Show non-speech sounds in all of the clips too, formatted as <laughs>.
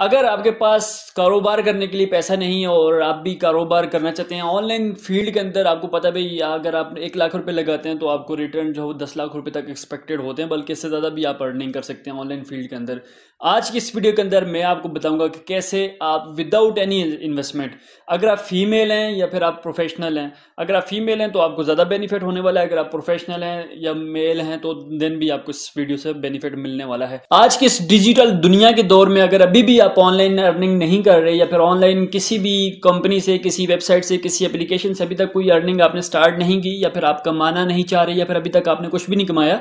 अगर आपके पास कारोबार करने के लिए पैसा नहीं है और आप भी कारोबार करना चाहते हैं ऑनलाइन फील्ड के अंदर आपको पता भाई अगर आप एक लाख रुपए लगाते हैं तो आपको रिटर्न जो दस लाख रुपए तक एक्सपेक्टेड होते हैं बल्कि इससे ज़्यादा भी आप अर्निंग कर सकते हैं ऑनलाइन फील्ड के अंदर आज की इस वीडियो के अंदर मैं आपको बताऊंगा कि कैसे आप विदाउट एनी इन्वेस्टमेंट अगर आप फीमेल हैं या फिर आप प्रोफेशनल हैं अगर आप फीमेल हैं तो आपको ज़्यादा बेनिफिट होने वाला है अगर आप प्रोफेशनल हैं या मेल हैं तो देन भी आपको इस वीडियो से बेनिफिट मिलने वाला है आज की इस डिजिटल दुनिया के दौर में अगर अभी भी आप आप ऑनलाइन अर्निंग नहीं कर रहे या फिर ऑनलाइन किसी भी कंपनी से किसी वेबसाइट से किसी एप्लीकेशन से अभी तक कोई अर्निंग आपने स्टार्ट नहीं की या फिर आप कमाना नहीं चाह रहे या फिर अभी तक आपने कुछ भी नहीं कमाया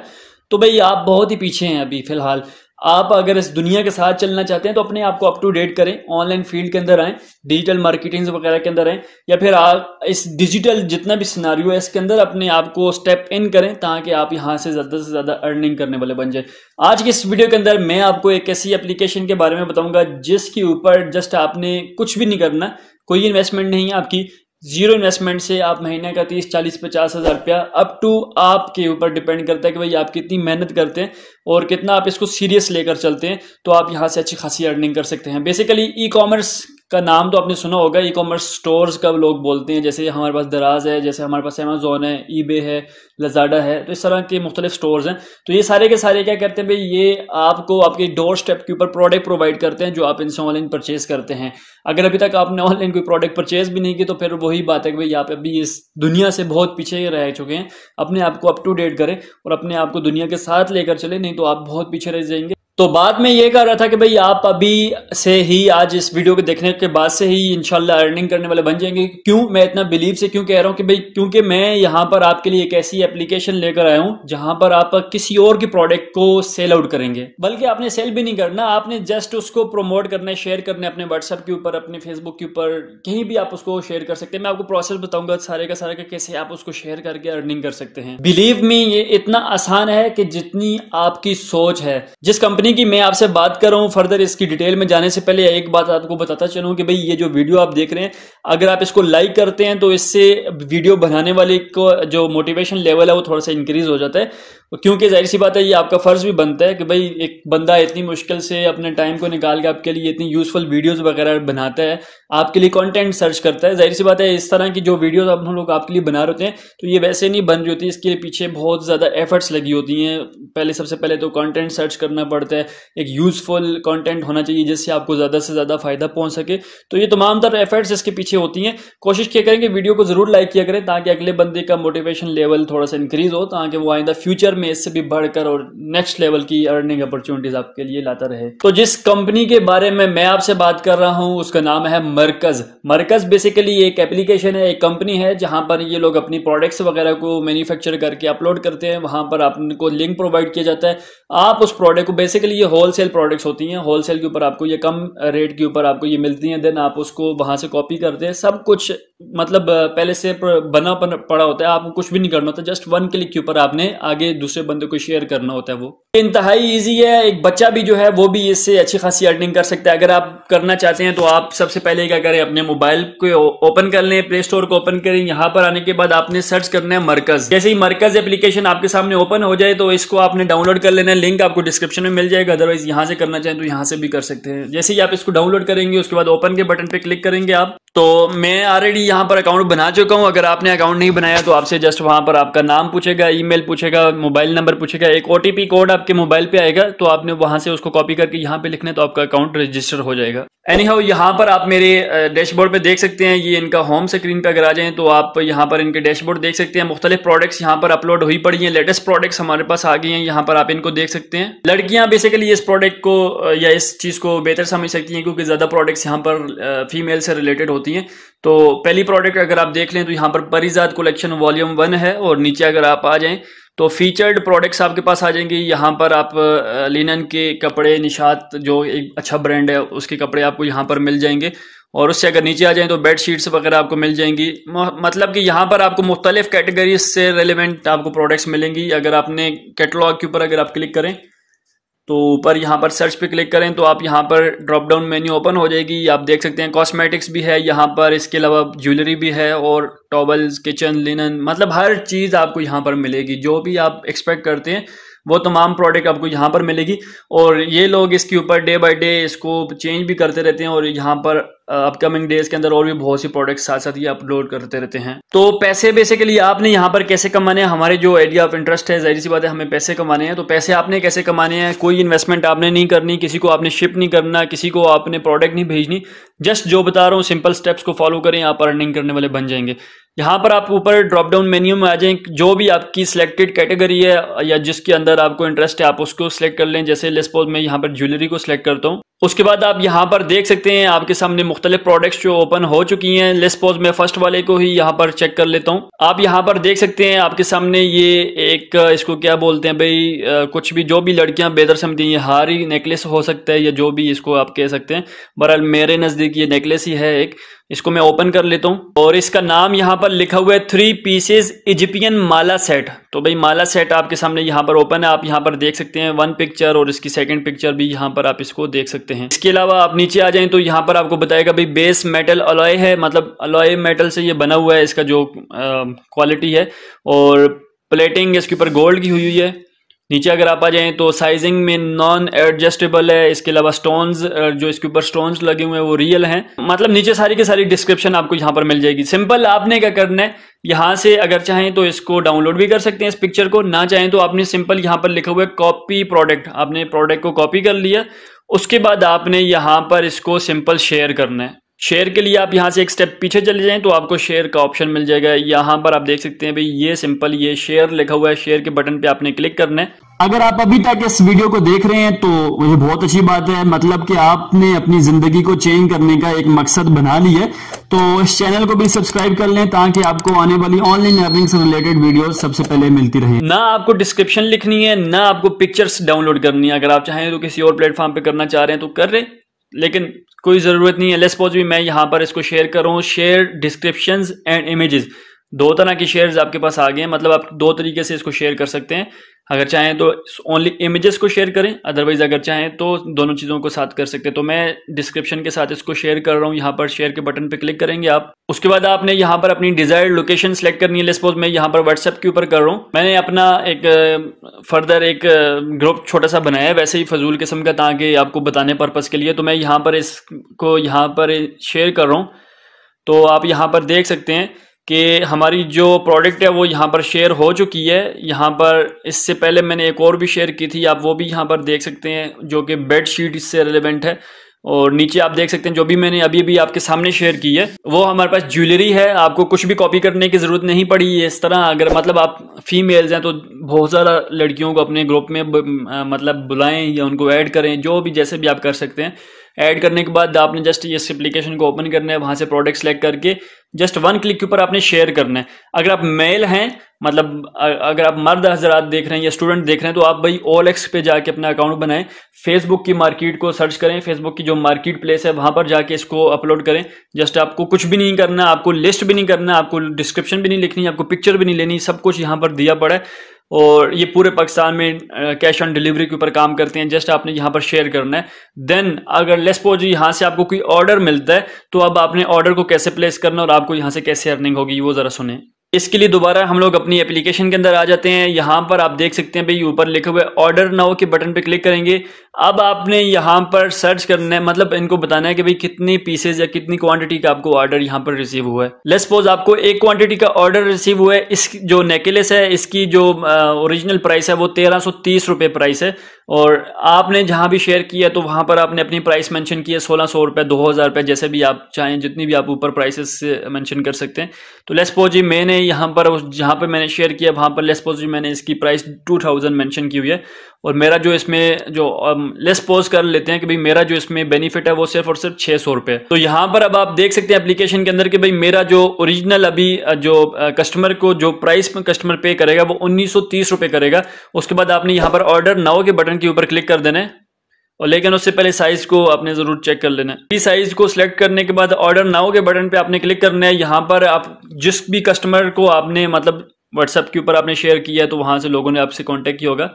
तो भाई आप बहुत ही पीछे हैं अभी फिलहाल आप अगर इस दुनिया के साथ चलना चाहते हैं तो अपने आप को अप टू डेट करें ऑनलाइन फील्ड के अंदर आए डिजिटल मार्केटिंग वगैरह के अंदर आए या फिर आप इस डिजिटल जितना भी सिनारियो है इसके अंदर अपने आप को स्टेप इन करें ताकि आप यहाँ से ज़्यादा से ज़्यादा अर्निंग करने वाले बन जाए आज की इस वीडियो के अंदर मैं आपको एक ऐसी एप्लीकेशन के बारे में बताऊंगा जिसके ऊपर जस्ट आपने कुछ भी नहीं करना कोई इन्वेस्टमेंट नहीं है आपकी जीरो इन्वेस्टमेंट से आप महीने का तीस चालीस पचास हज़ार रुपया अप टू आपके ऊपर डिपेंड करता है कि भाई आप कितनी मेहनत करते हैं और कितना आप इसको सीरियस लेकर चलते हैं तो आप यहाँ से अच्छी खासी अर्निंग कर सकते हैं बेसिकली ई कॉमर्स का नाम तो आपने सुना होगा ई कॉमर्स स्टोर्स का लोग बोलते हैं जैसे हमारे पास दराज है जैसे हमारे पास अमेजोन है ई है लजाडा है तो इस तरह के मुख्तलिफ स्टोर्स हैं तो ये सारे के सारे क्या करते हैं भाई ये आपको आपके डोर स्टेप के ऊपर प्रोडक्ट प्रोवाइड करते हैं जो आप इनसे ऑनलाइन परचेज करते हैं अगर अभी तक आपने ऑनलाइन <laughs> कोई प्रोडक्ट परचेज भी नहीं की तो फिर वही बात है कि भाई आप अभी इस दुनिया से बहुत पीछे रह चुके हैं अपने आप को अप टू डेट करें और अपने आप को दुनिया के साथ लेकर चले नहीं तो आप बहुत पीछे रह जाएंगे तो बाद में ये कह रहा था कि भाई आप अभी से ही आज इस वीडियो को देखने के बाद से ही इनशाला अर्निंग करने वाले बन जाएंगे क्यों मैं इतना बिलीव से क्यों कह रहा हूं कि भाई क्योंकि मैं यहां पर आपके लिए एक ऐसी एप्लीकेशन लेकर आया हूं जहां पर आप किसी और की प्रोडक्ट को सेल आउट करेंगे बल्कि आपने सेल भी नहीं करना आपने जस्ट उसको प्रमोट करना है शेयर करना है अपने व्हाट्सएप के ऊपर अपने फेसबुक के ऊपर कहीं भी आप उसको शेयर कर सकते हैं मैं आपको प्रोसेस बताऊंगा सारे का सारा कैसे आप उसको शेयर करके अर्निंग कर सकते हैं बिलीव में ये इतना आसान है कि जितनी आपकी सोच है जिस कंपनी कंपनी की मैं आपसे बात कर रहा हूँ फर्दर इसकी डिटेल में जाने से पहले एक बात आपको बताता चलूँ कि भाई ये जो वीडियो आप देख रहे हैं अगर आप इसको लाइक करते हैं तो इससे वीडियो बनाने वाले को जो मोटिवेशन लेवल है वो थोड़ा सा इंक्रीज हो जाता है क्योंकि जाहिर सी बात है ये आपका फ़र्ज़ भी बनता है कि भाई एक बंदा इतनी मुश्किल से अपने टाइम को निकाल के आपके लिए इतनी यूज़फुल वीडियोज़ वगैरह बनाता है आपके लिए कॉन्टेंट सर्च करता है जाहिर सी बात है इस तरह की जो वीडियोज़ आप हम लोग आपके लिए बना रहे हैं तो ये वैसे नहीं बन रही होती इसके पीछे बहुत ज़्यादा एफर्ट्स लगी होती हैं पहले सबसे पहले तो कॉन्टेंट सर्च करना पड़ता है है एक यूज़फुल कंटेंट होना चाहिए जिससे आपको ज़्यादा से ज़्यादा फ़ायदा पहुंच सके तो ये तमाम तर एफर्ट्स इसके पीछे होती हैं कोशिश किया करें कि वीडियो को ज़रूर लाइक किया करें ताकि अगले बंदे का मोटिवेशन लेवल थोड़ा सा इंक्रीज़ हो ताकि वो आइंदा फ्यूचर में इससे भी बढ़कर और नेक्स्ट लेवल की अर्निंग अपॉर्चुनिटीज़ आपके लिए लाता रहे तो जिस कंपनी के बारे में मैं आपसे बात कर रहा हूँ उसका नाम है मरकज़ मरकज़ बेसिकली एक एप्लीकेशन है एक कंपनी है जहां पर ये लोग अपनी प्रोडक्ट्स वगैरह को मैन्युफैक्चर करके अपलोड करते हैं वहां पर आपको लिंक प्रोवाइड किया जाता है आप उस प्रोडक्ट को बेसिक बेसिकली ये होल सेल प्रोडक्ट्स होती हैं होल सेल के ऊपर आपको ये कम रेट के ऊपर आपको ये मिलती हैं देन आप उसको वहाँ से कॉपी करते हैं सब कुछ मतलब पहले से बना पड़ा होता है आपको कुछ भी नहीं करना होता जस्ट वन क्लिक के ऊपर आपने आगे दूसरे बंदे को शेयर करना होता है वो इंतहाई ईजी है एक बच्चा भी जो है वो भी इससे अच्छी खासी अर्निंग कर सकता है अगर आप करना चाहते हैं तो आप सबसे पहले क्या करें अपने मोबाइल को ओपन कर लें प्ले स्टोर को ओपन करें यहाँ पर आने के बाद आपने सर्च करना है मरकज जैसे ही मरकज एप्लीकेशन आपके सामने ओपन हो जाए तो इसको आपने डाउनलोड कर लेना है लिंक आपको डिस्क्रिप्शन में मिल जाएगा अदरवाइज यहाँ से करना चाहें तो यहाँ से भी कर सकते हैं जैसे ही आप इसको डाउनलोड करेंगे उसके बाद ओपन के बटन पर क्लिक करेंगे आप तो मैं ऑलरेडी यहाँ पर अकाउंट बना चुका हूँ अगर आपने अकाउंट नहीं बनाया तो आपसे जस्ट वहाँ पर आपका नाम पूछेगा ईमेल पूछेगा मोबाइल नंबर पूछेगा एक ओटीपी कोड आपके मोबाइल पे आएगा तो आपने वहाँ से उसको कॉपी करके यहाँ पे लिखना तो आपका अकाउंट रजिस्टर हो जाएगा एनी हाउ यहाँ पर आप मेरे डैशबोर्ड पे देख सकते हैं ये इनका होम स्क्रीन पे अगर आ जाए तो आप यहाँ पर इनके डैशबोर्ड देख सकते हैं मुख्तलिफ प्रोडक्ट्स यहाँ पर अपलोड हुई पड़ी हैं लेटेस्ट प्रोडक्ट्स हमारे पास आ गई हैं यहाँ पर आप इनको देख सकते हैं लड़कियाँ बेसिकली इस प्रोडक्ट को या इस चीज़ को बेहतर समझ सकती हैं क्योंकि ज़्यादा प्रोडक्ट्स यहाँ पर फीमेल से रिलेटेड होती हैं तो पहली प्रोडक्ट अगर आप देख लें तो यहाँ पर परिजात कलेक्शन वॉल्यूम वन है और नीचे अगर आप आ जाएं तो फीचर्ड प्रोडक्ट्स आपके पास आ जाएंगे यहाँ पर आप लिनन के कपड़े निशात जो एक अच्छा ब्रांड है उसके कपड़े आपको यहाँ पर मिल जाएंगे और उससे अगर नीचे आ जाएं तो बेड शीट्स वगैरह आपको मिल जाएंगी मतलब कि यहाँ पर आपको मुख्तलिफ कैटेगरीज से रेलिवेंट आपको प्रोडक्ट्स मिलेंगी अगर आपने कैटलॉग के ऊपर अगर आप क्लिक करें तो ऊपर यहाँ पर सर्च पे क्लिक करें तो आप यहाँ पर ड्रॉप डाउन मेन्यू ओपन हो जाएगी आप देख सकते हैं कॉस्मेटिक्स भी है यहाँ पर इसके अलावा ज्वेलरी भी है और टॉवल्स किचन लिनन मतलब हर चीज़ आपको यहाँ पर मिलेगी जो भी आप एक्सपेक्ट करते हैं वो तमाम प्रोडक्ट आपको यहाँ पर मिलेगी और ये लोग इसके ऊपर डे बाई डे इसको चेंज भी करते रहते हैं और यहाँ पर अपकमिंग डेज के अंदर और भी बहुत सी प्रोडक्ट साथ साथ ये अपलोड करते रहते हैं तो पैसे बेसिकली आपने यहाँ पर कैसे कमाने हैं हमारे जो आइडिया ऑफ इंटरेस्ट है जहरी सी बात है हमें पैसे कमाने हैं तो पैसे आपने कैसे कमाने हैं कोई इन्वेस्टमेंट आपने नहीं करनी किसी को आपने शिप नहीं करना किसी को आपने प्रोडक्ट नहीं भेजनी जस्ट जो बता रहा हूँ सिंपल स्टेप्स को फॉलो करें आप अर्निंग करने वाले बन जाएंगे यहाँ पर आप ऊपर ड्रॉप डाउन मेन्यू में आ जाएं जो भी आपकी सिलेक्टेड कैटेगरी है या जिसके अंदर आपको इंटरेस्ट है आप उसको सिलेक्ट कर लें जैसे लेसपोज मैं यहाँ पर ज्वेलरी को सिलेक्ट करता हूँ उसके बाद आप यहाँ पर देख सकते हैं आपके सामने मुख्तलिफ प्रोडक्ट्स जो ओपन हो चुकी हैं लेस पोज मैं फर्स्ट वाले को ही यहाँ पर चेक कर लेता हूँ आप यहाँ पर देख सकते हैं आपके सामने ये एक इसको क्या बोलते हैं भाई कुछ भी जो भी लड़कियाँ बेदर समझती हैं हारी नेकलेस हो सकता है या जो भी इसको आप कह सकते हैं बहरहाल मेरे नज़दीक ये नेकलेस ही है एक इसको मैं ओपन कर लेता हूँ और इसका नाम यहाँ पर लिखा हुआ है थ्री पीसेज इजिपियन माला सेट तो भाई माला सेट आपके सामने यहाँ पर ओपन है आप यहाँ पर देख सकते हैं वन पिक्चर और इसकी सेकंड पिक्चर भी यहाँ पर आप इसको देख सकते हैं इसके अलावा आप नीचे आ जाएं तो यहाँ पर आपको बताएगा भाई बेस मेटल अलॉय है मतलब अलॉय मेटल से ये बना हुआ है इसका जो क्वालिटी है और प्लेटिंग इसके ऊपर गोल्ड की हुई हुई है नीचे अगर आप आ जाएं तो साइजिंग में नॉन एडजस्टेबल है इसके अलावा स्टोन्स जो इसके ऊपर स्टोन्स लगे हुए हैं वो रियल हैं मतलब नीचे सारी की सारी डिस्क्रिप्शन आपको यहाँ पर मिल जाएगी सिंपल आपने क्या करना है यहाँ से अगर चाहें तो इसको डाउनलोड भी कर सकते हैं इस पिक्चर को ना चाहें तो आपने सिंपल यहाँ पर लिखा हुआ है कॉपी प्रोडक्ट आपने प्रोडक्ट को कॉपी कर लिया उसके बाद आपने यहाँ पर इसको सिंपल शेयर करना है शेयर के लिए आप यहाँ से एक स्टेप पीछे चले जाएं तो आपको शेयर का ऑप्शन मिल जाएगा यहाँ पर आप देख सकते हैं भाई ये सिंपल ये शेयर लिखा हुआ है शेयर के बटन पे आपने क्लिक करना है अगर आप अभी तक इस वीडियो को देख रहे हैं तो ये बहुत अच्छी बात है मतलब कि आपने अपनी जिंदगी को चेंज करने का एक मकसद बना लिया तो इस चैनल को भी सब्सक्राइब कर लें ताकि आपको आने वाली ऑनलाइन लर्निंग से रिलेटेड वीडियो सबसे पहले मिलती रहे ना आपको डिस्क्रिप्शन लिखनी है ना आपको पिक्चर्स डाउनलोड करनी है अगर आप चाहें तो किसी और प्लेटफॉर्म पर करना चाह रहे हैं तो कर रहे लेकिन कोई ज़रूरत नहीं है लेस भी मैं यहाँ पर इसको शेयर करूँ शेयर डिस्क्रिप्शन एंड इमेजेस दो तरह के शेयर्स आपके पास आ गए हैं मतलब आप दो तरीके से इसको शेयर कर सकते हैं अगर चाहें तो ओनली इमेजेस को शेयर करें अदरवाइज़ अगर चाहें तो दोनों चीज़ों को साथ कर सकते हैं तो मैं डिस्क्रिप्शन के साथ इसको शेयर कर रहा हूँ यहाँ पर शेयर के बटन पर क्लिक करेंगे आप उसके बाद आपने यहाँ पर अपनी डिजायर्ड लोकेशन सेलेक्ट करनी है सपोज मैं यहाँ पर व्हाट्सएप के ऊपर कर रहा हूँ मैंने अपना एक फर्दर एक ग्रुप छोटा सा बनाया है वैसे ही फजूल किस्म का ताकि आपको बताने पर्पज़ के लिए तो मैं यहाँ पर इसको यहाँ पर शेयर कर रहा हूँ तो आप यहाँ पर देख सकते हैं कि हमारी जो प्रोडक्ट है वो यहाँ पर शेयर हो चुकी है यहाँ पर इससे पहले मैंने एक और भी शेयर की थी आप वो भी यहाँ पर देख सकते हैं जो कि बेड शीट इससे रिलेवेंट है और नीचे आप देख सकते हैं जो भी मैंने अभी अभी आपके सामने शेयर की है वो हमारे पास ज्वेलरी है आपको कुछ भी कॉपी करने की ज़रूरत नहीं पड़ी इस तरह अगर मतलब आप फीमेल्स हैं तो बहुत ज़्यादा लड़कियों को अपने ग्रुप में ब, मतलब बुलाएं या उनको ऐड करें जो भी जैसे भी आप कर सकते हैं ऐड करने के बाद आपने जस्ट इस एप्लीकेशन को ओपन करना है वहां से प्रोडक्ट सेलेक्ट करके जस्ट वन क्लिक के ऊपर आपने शेयर करना है अगर आप मेल हैं मतलब अगर आप मर्द हजरात देख रहे हैं या स्टूडेंट देख रहे हैं तो आप भाई ओल एक्स पे जाके अपना अकाउंट बनाएं फेसबुक की मार्केट को सर्च करें फेसबुक की जो मार्केट प्लेस है वहां पर जाके इसको अपलोड करें जस्ट आपको कुछ भी नहीं करना आपको लिस्ट भी नहीं करना आपको डिस्क्रिप्शन भी नहीं लिखनी आपको पिक्चर भी नहीं लेनी सब कुछ यहाँ पर दिया पड़ा है और ये पूरे पाकिस्तान में कैश ऑन डिलीवरी के ऊपर काम करते हैं जस्ट आपने यहाँ पर शेयर करना है देन अगर लेसपोज यहाँ से आपको कोई ऑर्डर मिलता है तो अब आपने ऑर्डर को कैसे प्लेस करना और आपको यहाँ से कैसे अर्निंग होगी वो ज़रा सुने इसके लिए दोबारा हम लोग अपनी एप्लीकेशन के अंदर आ जाते हैं यहाँ पर आप देख सकते हैं भाई ऊपर लिखे हुए ऑर्डर नाउ के बटन पे क्लिक करेंगे अब आपने यहाँ पर सर्च करना है मतलब इनको बताना है कि भाई कितनी पीसेज या कितनी क्वांटिटी का आपको ऑर्डर यहाँ पर रिसीव हुआ है लेट सपोज आपको एक क्वांटिटी का ऑर्डर रिसीव हुआ है इस जो नेकलेस है इसकी जो ओरिजिनल प्राइस है वो तेरह तीस प्राइस है और आपने जहाँ भी शेयर किया तो वहाँ पर आपने अपनी प्राइस मेंशन की है सोलह सौ रुपये दो हज़ार रुपये जैसे भी आप चाहें जितनी भी आप ऊपर प्राइसेस मेंशन कर सकते हैं तो लेस जी मैंने यहाँ पर उस जहाँ पर मैंने शेयर किया वहाँ पर लेस जी मैंने इसकी प्राइस टू थाउजेंड मैंशन की हुई है और मेरा जो इसमें जो लेस पोज कर लेते हैं कि भाई मेरा जो इसमें बेनिफिट है वो सिर्फ और सिर्फ छः सौ रुपये तो यहाँ पर अब आप देख सकते हैं एप्लीकेशन के अंदर कि भाई मेरा जो ओरिजिनल अभी जो कस्टमर को जो प्राइस कस्टमर पे करेगा वो उन्नीस सौ तीस रुपये करेगा उसके बाद आपने यहाँ पर ऑर्डर नाव के बटन के ऊपर क्लिक कर देना है और लेकिन उससे पहले साइज को आपने जरूर चेक कर लेना है इस साइज को सिलेक्ट करने के बाद ऑर्डर नाव के बटन पर आपने क्लिक करना है यहाँ पर आप जिस भी कस्टमर को आपने मतलब व्हाट्सएप के ऊपर आपने शेयर किया है तो वहां से लोगों ने आपसे कॉन्टेक्ट किया होगा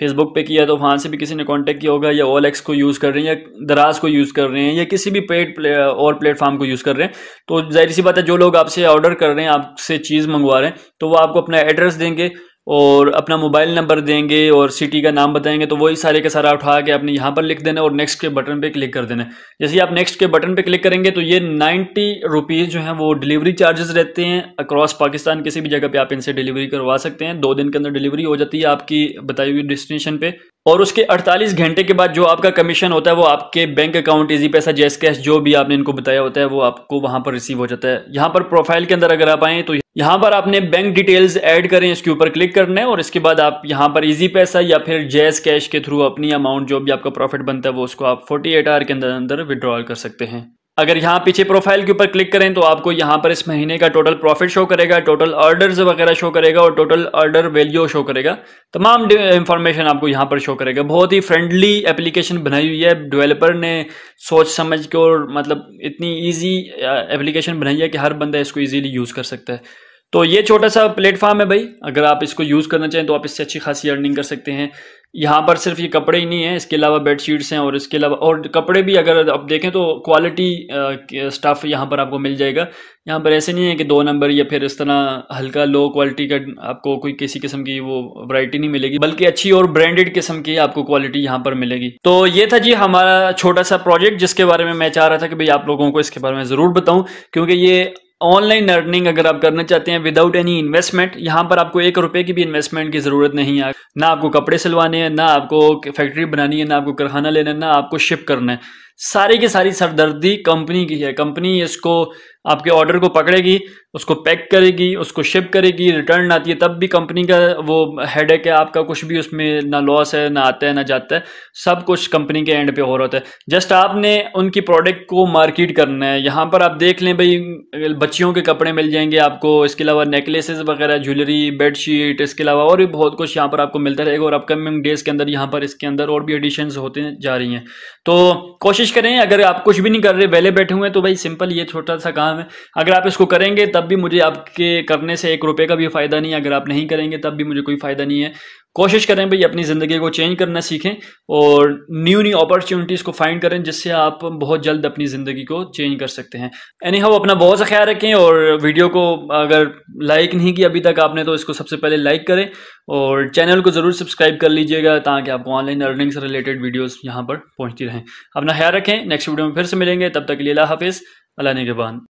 फेसबुक पे किया तो वहाँ से भी किसी ने कांटेक्ट किया होगा या ओल एक्स को यूज़ कर रहे हैं या दराज को यूज़ कर रहे हैं या किसी भी पेड प्ले, और प्लेटफॉर्म को यूज़ कर रहे हैं तो जाहिर सी बात है जो लोग आपसे ऑर्डर कर रहे हैं आपसे चीज़ मंगवा रहे हैं तो वो आपको अपना एड्रेस देंगे और अपना मोबाइल नंबर देंगे और सिटी का नाम बताएंगे तो वही सारे का सारा उठा के आपने यहाँ पर लिख देना और नेक्स्ट के बटन पे क्लिक कर देना जैसे आप नेक्स्ट के बटन पे क्लिक करेंगे तो ये नाइन्टी रुपीज़ जो हैं वो डिलीवरी चार्जेस रहते हैं अक्रॉस पाकिस्तान किसी भी जगह पे आप इनसे डिलीवरी करवा सकते हैं दो दिन के अंदर डिलीवरी हो जाती है आपकी बताई हुई डिस्टिनेशन पर और उसके 48 घंटे के बाद जो आपका कमीशन होता है वो आपके बैंक अकाउंट इजी पैसा जैस कैश जो भी आपने इनको बताया होता है वो आपको वहां पर रिसीव हो जाता है यहाँ पर प्रोफाइल के अंदर अगर आप आए तो यहाँ पर आपने बैंक डिटेल्स ऐड करें इसके ऊपर क्लिक करना है और इसके बाद आप यहाँ पर इजी पैसा या फिर जैस कैश के थ्रू अपनी अमाउंट जो भी आपका प्रॉफिट बनता है वो उसको आप फोर्टी एट आवर के अंदर अंदर विड्रॉल कर सकते हैं अगर यहाँ पीछे प्रोफाइल के ऊपर क्लिक करें तो आपको यहाँ पर इस महीने का टोटल प्रॉफिट शो करेगा टोटल ऑर्डर्स वगैरह शो करेगा और टोटल ऑर्डर वैल्यू शो करेगा तमाम इंफॉर्मेशन आपको यहाँ पर शो करेगा बहुत ही फ्रेंडली एप्लीकेशन बनाई हुई है डेवलपर ने सोच समझ के और मतलब इतनी ईजी एप्लीकेशन बनाई है कि हर बंदा इसको ईजिली यूज़ कर सकता है तो ये छोटा सा प्लेटफॉर्म है भाई अगर आप इसको यूज़ करना चाहें तो आप इससे अच्छी खासी अर्निंग कर सकते हैं यहाँ पर सिर्फ ये कपड़े ही नहीं है इसके अलावा बेडशीट्स हैं और इसके अलावा और कपड़े भी अगर आप देखें तो क्वालिटी स्टफ़ यहाँ पर आपको मिल जाएगा यहाँ पर ऐसे नहीं है कि दो नंबर या फिर इस तरह हल्का लो क्वालिटी का आपको कोई किसी किस्म की वो वैरायटी नहीं मिलेगी बल्कि अच्छी और ब्रांडेड किस्म की आपको क्वालिटी यहाँ पर मिलेगी तो ये था जी हमारा छोटा सा प्रोजेक्ट जिसके बारे में मैं चाह रहा था कि भाई आप लोगों को इसके बारे में ज़रूर बताऊँ क्योंकि ये ऑनलाइन अर्निंग अगर आप करना चाहते हैं विदाउट एनी इन्वेस्टमेंट यहाँ पर आपको एक रुपए की भी इन्वेस्टमेंट की ज़रूरत नहीं है ना आपको कपड़े सिलवाने हैं ना आपको फैक्ट्री बनानी है ना आपको कारखाना लेना है ना आपको शिप करना है सारी की सारी सरदर्दी कंपनी की है कंपनी इसको आपके ऑर्डर को पकड़ेगी उसको पैक करेगी उसको शिप करेगी रिटर्न आती है तब भी कंपनी का वो हेड है कि आपका कुछ भी उसमें ना लॉस है ना आता है ना जाता है सब कुछ कंपनी के एंड पे हो रहा था जस्ट आपने उनकी प्रोडक्ट को मार्केट करना है यहाँ पर आप देख लें भाई बच्चियों के कपड़े मिल जाएंगे आपको इसके अलावा नेकलेसेस वगैरह ज्वेलरी बेडशीट इसके अलावा और भी बहुत कुछ यहाँ पर आपको मिलता रहेगा और अपकमिंग डेज के अंदर यहाँ पर इसके अंदर और भी एडिशन होते जा रही हैं तो कोशिश कोशिश करें अगर आप कुछ भी नहीं कर रहे वेले बैठे हुए हैं तो भाई सिंपल ये छोटा सा काम है अगर आप इसको करेंगे तब भी मुझे आपके करने से एक रुपये का भी फ़ायदा नहीं है अगर आप नहीं करेंगे तब भी मुझे कोई फ़ायदा नहीं है कोशिश करें भाई अपनी ज़िंदगी को चेंज करना सीखें और न्यू न्यू अपॉर्चुनिटीज़ को फाइंड करें जिससे आप बहुत जल्द अपनी ज़िंदगी को चेंज कर सकते हैं एनी हाउ अपना बहुत सा ख्याल रखें और वीडियो को अगर लाइक नहीं किया अभी तक आपने तो इसको सबसे पहले लाइक करें और चैनल को ज़रूर सब्सक्राइब कर लीजिएगा ताकि आपको ऑनलाइन अर्निंग से रिलेटेड वीडियोज़ यहाँ पर पहुँचती रहें अपना ख्याल रखें नेक्स्ट वीडियो में फिर से मिलेंगे तब तक के लिए अला हाफिज़ अल्लाह के